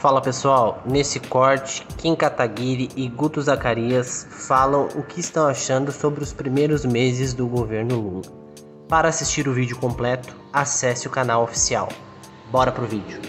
Fala pessoal, nesse corte, Kim Kataguiri e Guto Zacarias falam o que estão achando sobre os primeiros meses do governo Lula. Para assistir o vídeo completo, acesse o canal oficial. Bora pro vídeo.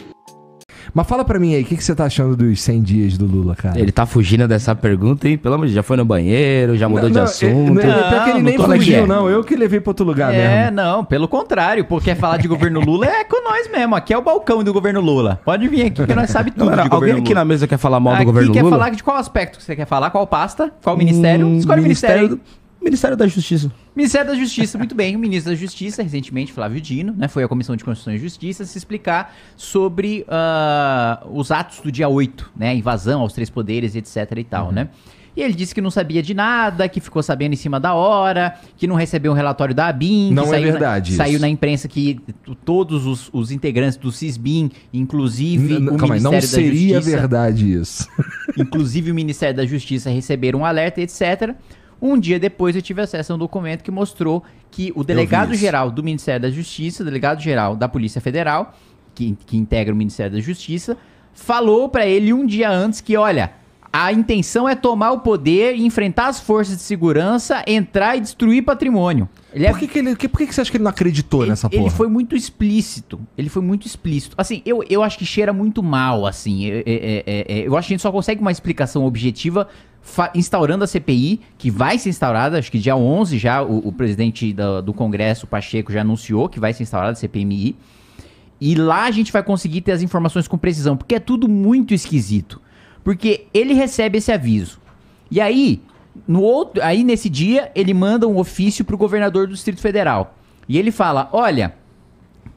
Mas fala pra mim aí, o que, que você tá achando dos 100 dias do Lula, cara? Ele tá fugindo dessa pergunta, hein? Pelo amor de Deus, já foi no banheiro, já mudou não, de não, assunto. não, não, que ele nem fugiu, não. Eu que levei pra outro lugar é, mesmo. É, não, pelo contrário, porque falar de governo Lula é com nós mesmo. Aqui é o balcão do governo Lula. Pode vir aqui que nós sabe tudo. Não, alguém aqui na mesa quer falar mal aqui do governo quer Lula? quer falar de qual aspecto você quer falar, qual pasta, qual ministério. Hum, Escolhe o ministério. ministério Ministério da Justiça. Ministério da Justiça, muito bem. O ministro da Justiça, recentemente, Flávio Dino, né, foi à Comissão de Constituição e Justiça se explicar sobre uh, os atos do dia 8, né? Invasão aos três poderes, etc e tal, uhum. né? E ele disse que não sabia de nada, que ficou sabendo em cima da hora, que não recebeu um relatório da ABIN. Não é saiu verdade. Na, saiu na imprensa que todos os, os integrantes do CISBIN, inclusive N o calma Ministério aí, não seria Justiça, verdade isso. inclusive o Ministério da Justiça receberam um alerta, etc. Um dia depois eu tive acesso a um documento que mostrou que o delegado-geral do Ministério da Justiça, delegado-geral da Polícia Federal, que, que integra o Ministério da Justiça, falou para ele um dia antes que, olha, a intenção é tomar o poder, enfrentar as forças de segurança, entrar e destruir patrimônio. Ele é por que, é... que, ele, que, por que, você acha que ele não acreditou ele, nessa porra? Ele foi muito explícito. Ele foi muito explícito. Assim, eu, eu acho que cheira muito mal, assim. É, é, eu acho que a gente só consegue uma explicação objetiva instaurando a CPI, que vai ser instaurada, acho que dia 11 já, o, o presidente do, do Congresso, Pacheco, já anunciou que vai ser instaurada a CPMI. E lá a gente vai conseguir ter as informações com precisão, porque é tudo muito esquisito. Porque ele recebe esse aviso. E aí, no outro, aí nesse dia, ele manda um ofício para o governador do Distrito Federal. E ele fala: "Olha,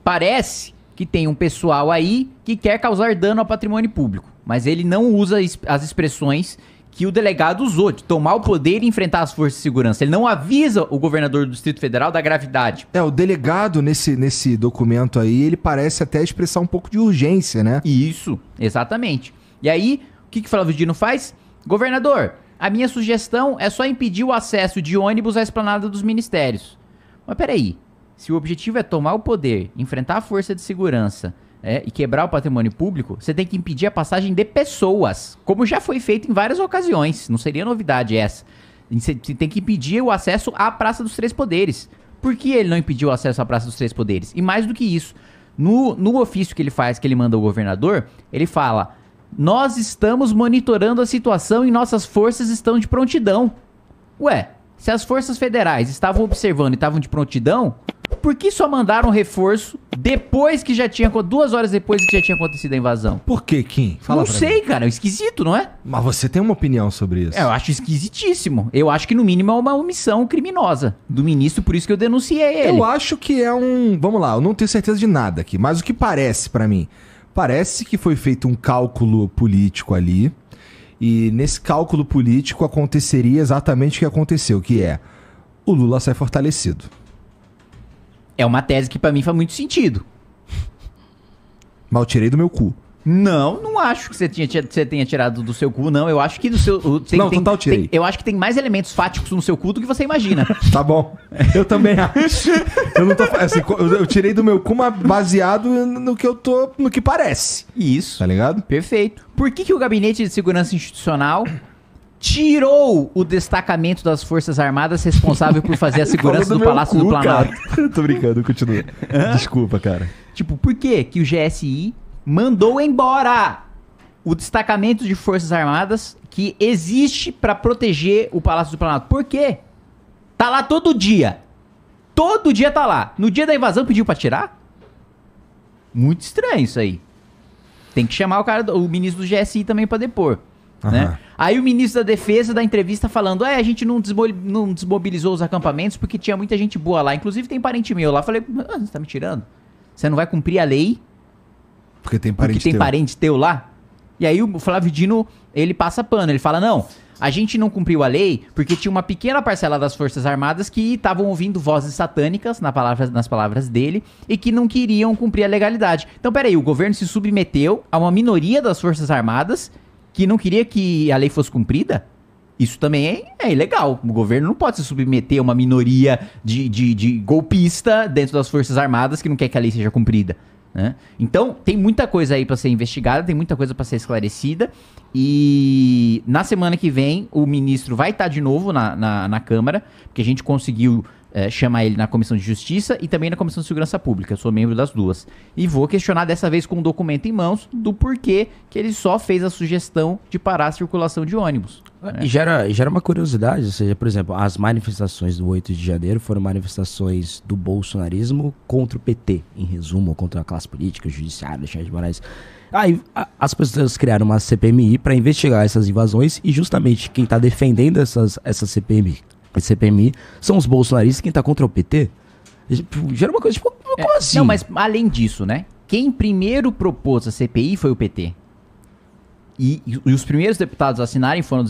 parece que tem um pessoal aí que quer causar dano ao patrimônio público, mas ele não usa as expressões que o delegado usou, de tomar o poder e enfrentar as forças de segurança. Ele não avisa o governador do Distrito Federal da gravidade. É, o delegado nesse, nesse documento aí, ele parece até expressar um pouco de urgência, né? Isso, exatamente. E aí, que, que Flávio Dino faz? Governador, a minha sugestão é só impedir o acesso de ônibus à esplanada dos ministérios. Mas peraí, se o objetivo é tomar o poder, enfrentar a força de segurança é, e quebrar o patrimônio público, você tem que impedir a passagem de pessoas, como já foi feito em várias ocasiões. Não seria novidade essa. Você tem que impedir o acesso à Praça dos Três Poderes. Por que ele não impediu o acesso à Praça dos Três Poderes? E mais do que isso, no, no ofício que ele faz, que ele manda ao governador, ele fala: nós estamos monitorando a situação e nossas forças estão de prontidão. Ué, se as forças federais estavam observando e estavam de prontidão, por que só mandaram reforço depois que já tinha duas horas depois que já tinha acontecido a invasão? Por que, Kim? Fala não sei, mim. cara, é esquisito, não é? Mas você tem uma opinião sobre isso? É, eu acho esquisitíssimo. Eu acho que no mínimo é uma omissão criminosa do ministro, por isso que eu denunciei ele. Eu acho que é um, vamos lá, eu não tenho certeza de nada aqui, mas o que parece para mim Parece que foi feito um cálculo político ali. E nesse cálculo político aconteceria exatamente o que aconteceu, que é o Lula sai fortalecido. É uma tese que para mim faz muito sentido. Mal tirei do meu cu. Não, não acho que você, tinha, você tenha tirado do seu cu, não. Eu acho que do seu. Tem, não, tem, total tirei. Tem, eu acho que tem mais elementos fáticos no seu cu do que você imagina. tá bom. Eu também acho. Eu, tô, assim, eu tirei do meu cu baseado no que eu tô. no que parece. Isso. Tá ligado? Perfeito. Por que, que o Gabinete de Segurança Institucional tirou o destacamento das Forças Armadas responsável por fazer a segurança do, do Palácio cu, do Planalto. Tô brincando, continua. Desculpa, cara. Tipo, por que que o GSI mandou embora o destacamento de Forças Armadas que existe para proteger o Palácio do Planalto. Por quê? Tá lá todo dia. Todo dia tá lá. No dia da invasão pediu para tirar? Muito estranho isso aí. Tem que chamar o cara, o ministro do GSI também para depor. Uhum. Aí o ministro da Defesa da entrevista falando: é, a gente não, desmo não, desmobilizou os acampamentos porque tinha muita gente boa lá. Inclusive tem parente meu lá. Falei: ah, você tá me tirando? Você não vai cumprir a lei porque tem parente porque tem teu. parente teu lá. E aí o Flávio Dino, ele passa pano, ele fala, não, a gente não cumpriu a lei porque tinha uma pequena parcela das Forças Armadas que estavam ouvindo vozes satânicas, na palavra, nas palavras dele, e que não queriam cumprir a legalidade. Então, peraí, o governo se submeteu a uma minoria das Forças Armadas que não queria que a lei fosse cumprida? Isso também é, é ilegal. O governo não pode se submeter a uma minoria de, de, de golpista dentro das Forças Armadas que não quer que a lei seja cumprida. Né? Então, tem muita coisa aí para ser investigada, tem muita coisa para ser esclarecida. E na semana que vem, o ministro vai estar de novo na, na, na Câmara, porque a gente conseguiu é, chamar ele na Comissão de Justiça e também na Comissão de Segurança Pública. Eu sou membro das duas. E vou questionar dessa vez com um documento em mãos do porquê que ele só fez a sugestão de parar a circulação de ônibus. Ah, né? E gera, gera uma curiosidade, ou seja, por exemplo, as manifestações do 8 de janeiro foram manifestações do bolsonarismo contra o PT, em resumo, contra a classe política, o judiciário, Alexandre de Moraes. Aí as pessoas criaram uma CPMI para investigar essas invasões e justamente quem está defendendo essas, essa CPMI, CPMI, são os bolsonaristas quem tá contra o PT. Tipo, gera uma coisa tipo, como é, assim? Não, mas além disso, né? Quem primeiro propôs a CPI foi o PT. E, e os primeiros deputados a assinarem foram,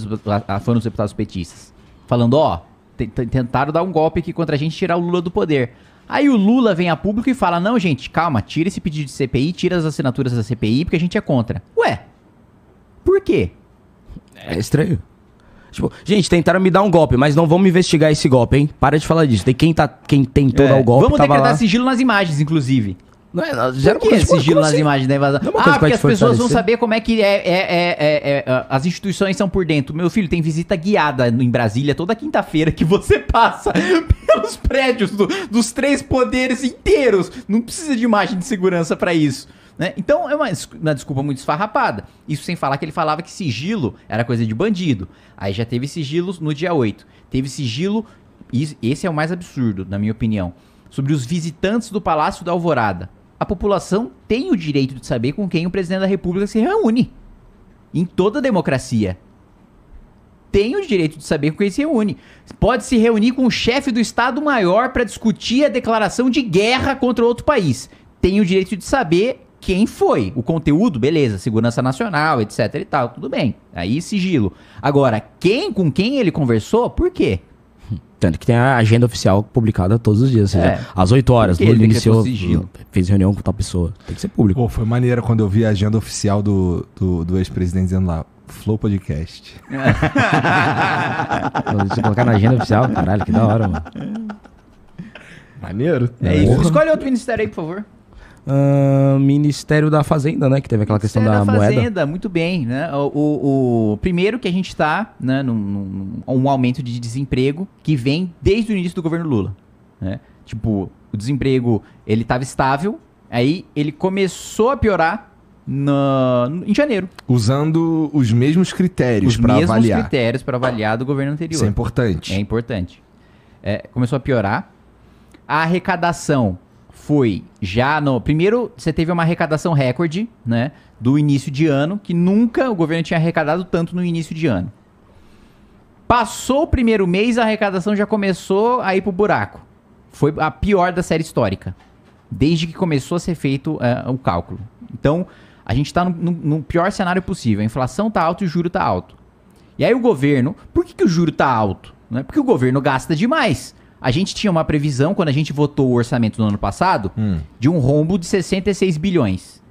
foram os deputados petistas. Falando, ó, tentaram dar um golpe aqui contra a gente tirar o Lula do poder. Aí o Lula vem a público e fala: não, gente, calma, tira esse pedido de CPI, tira as assinaturas da CPI, porque a gente é contra. Ué, por quê? É estranho. Tipo, gente, tentaram me dar um golpe, mas não vamos investigar esse golpe, hein? Para de falar disso. Tem quem, tá, quem tentou é. dar o golpe. Vamos decretar lá... sigilo nas imagens, inclusive. Não é, não, já que sigilo nas assim? imagens da né, invasão? É ah, porque as pessoas vão saber como é que é, é, é, é, é as instituições são por dentro. Meu filho, tem visita guiada em Brasília toda quinta-feira que você passa pelos prédios do, dos três poderes inteiros. Não precisa de imagem de segurança para isso. Né? Então é uma, uma desculpa muito esfarrapada. Isso sem falar que ele falava que sigilo era coisa de bandido. Aí já teve sigilos no dia 8. Teve sigilo, e esse é o mais absurdo, na minha opinião, sobre os visitantes do Palácio da Alvorada. A população tem o direito de saber com quem o presidente da República se reúne. Em toda democracia tem o direito de saber com quem se reúne. Pode se reunir com o chefe do Estado Maior para discutir a declaração de guerra contra outro país. Tem o direito de saber quem foi. O conteúdo, beleza, segurança nacional, etc e tal, tudo bem. Aí sigilo. Agora, quem com quem ele conversou, por quê? Tanto que tem a agenda oficial publicada todos os dias. Ou seja, é. às 8 horas, Lula iniciou, fez reunião com tal pessoa. Tem que ser público. Pô, foi maneira quando eu vi a agenda oficial do, do, do ex-presidente dizendo lá, Flow Podcast. Se colocar na agenda oficial, caralho, que da hora, mano. Maneiro. É isso. Escolhe outro ministério aí, por favor. Uh, Ministério da Fazenda, né? Que teve aquela questão Ministério da, da moeda. Fazenda, muito bem, né? O, o, o primeiro que a gente está, né, num, num, um aumento de desemprego que vem desde o início do governo Lula, né? Tipo, o desemprego ele estava estável, aí ele começou a piorar no em janeiro. Usando os mesmos critérios para avaliar. Os mesmos critérios para avaliar do governo anterior. Isso é importante. É importante. É, começou a piorar. A arrecadação foi já no. Primeiro, você teve uma arrecadação recorde, né? Do início de ano, que nunca o governo tinha arrecadado tanto no início de ano. Passou o primeiro mês, a arrecadação já começou a ir pro buraco. Foi a pior da série histórica. Desde que começou a ser feito uh, o cálculo. Então, a gente está no, no, no, pior cenário possível. A inflação tá alta e o juro tá alto. E aí o governo. Por que, que o juro tá alto? Né? Porque o governo gasta demais. A gente tinha uma previsão, quando a gente votou o orçamento no ano passado, hum. de um rombo de 66 bilhões.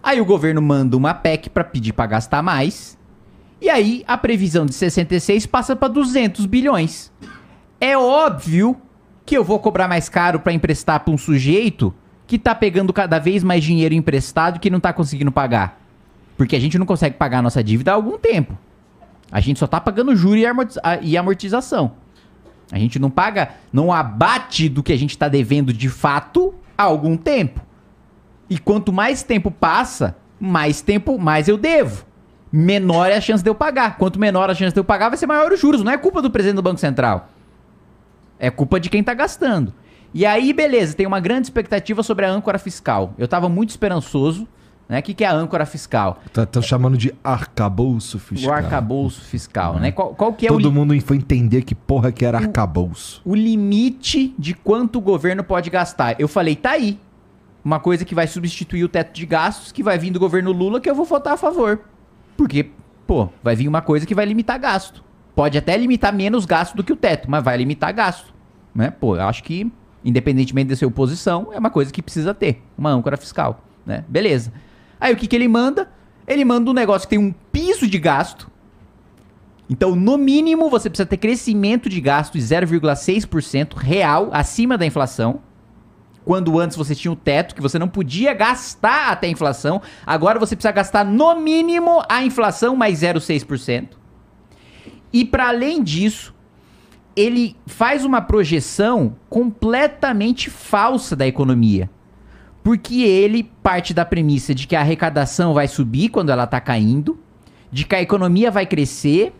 Aí o governo manda uma PEC para pedir para gastar mais. E aí a previsão de 66 passa para 200 bilhões. É óbvio que eu vou cobrar mais caro para emprestar para um sujeito que tá pegando cada vez mais dinheiro emprestado que não tá conseguindo pagar. Porque a gente não consegue pagar a nossa dívida há algum tempo. A gente só tá pagando juros e amortização. A gente não paga, não abate do que a gente está devendo de fato há algum tempo. E quanto mais tempo passa, mais tempo, mais eu devo. Menor é a chance de eu pagar. Quanto menor a chance de eu pagar, vai ser maior os juros. Não é culpa do presidente do Banco Central. É culpa de quem está gastando. E aí, beleza, tem uma grande expectativa sobre a âncora fiscal. Eu estava muito esperançoso né? O que, que é a âncora fiscal? Estão tá, é chamando de arcabouço fiscal. O arcabouço fiscal, uhum. né? Qual, qual que é Todo o mundo foi entender que porra que era o, arcabouço. O limite de quanto o governo pode gastar. Eu falei, tá aí. Uma coisa que vai substituir o teto de gastos, que vai vir do governo Lula, que eu vou votar a favor. Porque, pô, vai vir uma coisa que vai limitar gasto. Pode até limitar menos gasto do que o teto, mas vai limitar gasto. Né? Pô, eu acho que, independentemente da sua oposição, é uma coisa que precisa ter. Uma âncora fiscal, né? Beleza. Aí o que, que ele manda? Ele manda um negócio que tem um piso de gasto. Então, no mínimo, você precisa ter crescimento de gasto de 0,6% real acima da inflação. Quando antes você tinha o um teto que você não podia gastar até a inflação, agora você precisa gastar no mínimo a inflação mais 0,6%. E para além disso, ele faz uma projeção completamente falsa da economia. Porque ele parte da premissa de que a arrecadação vai subir quando ela está caindo, de que a economia vai crescer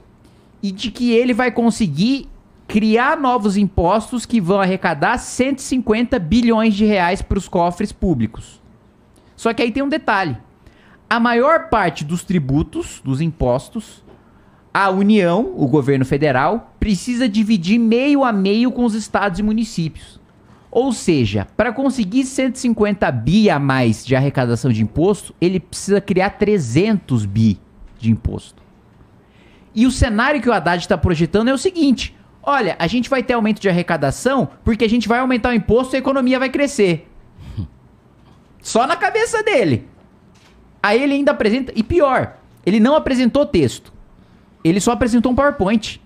e de que ele vai conseguir criar novos impostos que vão arrecadar 150 bilhões de reais para os cofres públicos. Só que aí tem um detalhe: a maior parte dos tributos, dos impostos, a União, o governo federal, precisa dividir meio a meio com os estados e municípios. Ou seja, para conseguir 150 bi a mais de arrecadação de imposto, ele precisa criar 300 bi de imposto. E o cenário que o Haddad está projetando é o seguinte: olha, a gente vai ter aumento de arrecadação porque a gente vai aumentar o imposto e a economia vai crescer. Só na cabeça dele. Aí ele ainda apresenta. E pior, ele não apresentou texto. Ele só apresentou um PowerPoint.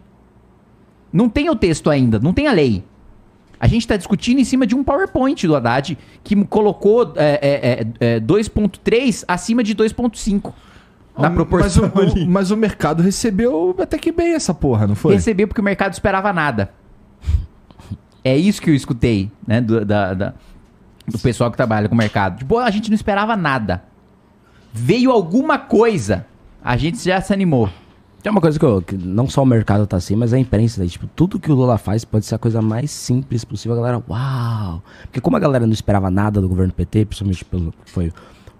Não tem o texto ainda, não tem a lei. A gente está discutindo em cima de um PowerPoint do Haddad que colocou é, é, é, 2,3 é, acima de 2,5. Na proporção mas o, o, mas o mercado recebeu até que bem essa porra, não foi? Recebeu porque o mercado esperava nada. É isso que eu escutei, né? Do, da, da, do pessoal que trabalha com o mercado. Tipo, a gente não esperava nada. Veio alguma coisa. A gente já se animou. Tem é uma coisa que, eu, que, não só o mercado tá assim, mas a imprensa, né? tipo, tudo que o Lula faz pode ser a coisa mais simples possível. A galera, uau! Porque como a galera não esperava nada do governo PT, principalmente pelo que foi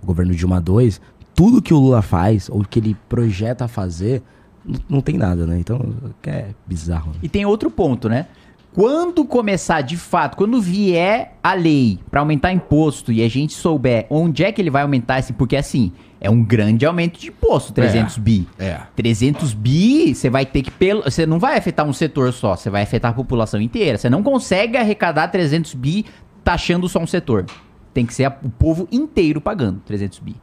o governo Dilma II, tudo que o Lula faz, ou que ele projeta fazer, não, não tem nada, né? Então, é bizarro. Né? E tem outro ponto, né? Quando começar de fato, quando vier a lei para aumentar imposto e a gente souber onde é que ele vai aumentar, assim, porque assim, é um grande aumento de imposto, 300 é, bi. É. 300 bi, você vai ter que pelo, você não vai afetar um setor só, você vai afetar a população inteira. Você não consegue arrecadar 300 bi taxando só um setor. Tem que ser a, o povo inteiro pagando 300 bi.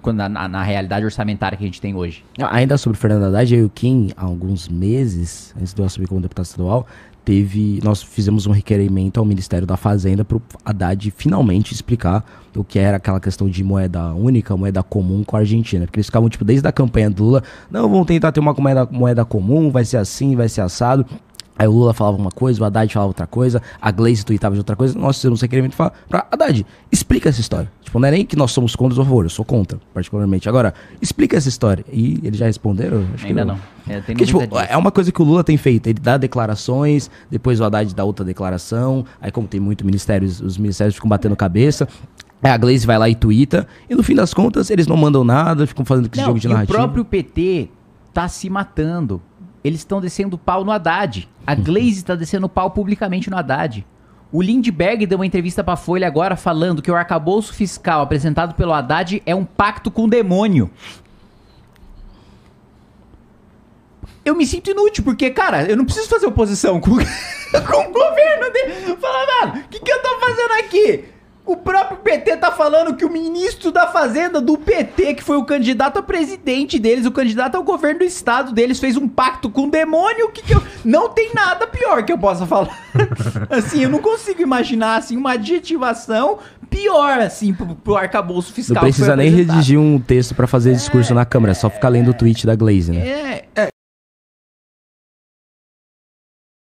Quando, na, na, realidade orçamentária que a gente tem hoje. Ah, ainda sobre o Fernando Haddad, eu e o Kim, há alguns meses, antes de eu assumir como deputado estadual, teve, nós fizemos um requerimento ao Ministério da Fazenda para o Haddad finalmente explicar o que era aquela questão de moeda única, moeda comum com a Argentina. Porque eles ficavam, tipo, desde a campanha do Lula, não, vão tentar ter uma moeda, moeda comum, vai ser assim, vai ser assado. Aí o Lula falava uma coisa, o Haddad falava outra coisa, a Gleice tweetava de outra coisa. Nós fizemos um requerimento para pra Haddad, explica essa história. Tipo, não é nem que nós somos contra ou a favor, eu sou contra, particularmente. Agora, explica essa história. E eles já responderam? Acho Ainda não. não. É, Porque, tipo, é uma coisa que o Lula tem feito. Ele dá declarações, depois o Haddad dá outra declaração. Aí, como tem muito ministério, os ministérios ficam batendo cabeça. a Glaze vai lá e twitta. E no fim das contas, eles não mandam nada, ficam fazendo esse jogo de narrativa. O próprio PT tá se matando eles estão descendo pau no Haddad. A Glaze está descendo pau publicamente no Haddad. O Lindbergh deu uma entrevista para a Folha agora falando que o arcabouço fiscal apresentado pelo Haddad é um pacto com o demônio. Eu me sinto inútil, porque, cara, eu não preciso fazer oposição com, com o governo dele. Falar, mano, o que, que eu tô fazendo aqui? O próprio PT tá falando que o ministro da Fazenda do PT, que foi o candidato a presidente deles, o candidato ao governo do estado deles, fez um pacto com o demônio que, que eu... não tem nada pior que eu possa falar. assim, eu não consigo imaginar assim uma adjetivação pior assim pro, pro arcabouço fiscal. Não precisa nem redigir um texto para fazer é... discurso na Câmara, é só ficar lendo o tweet da Glaze, né? É, é.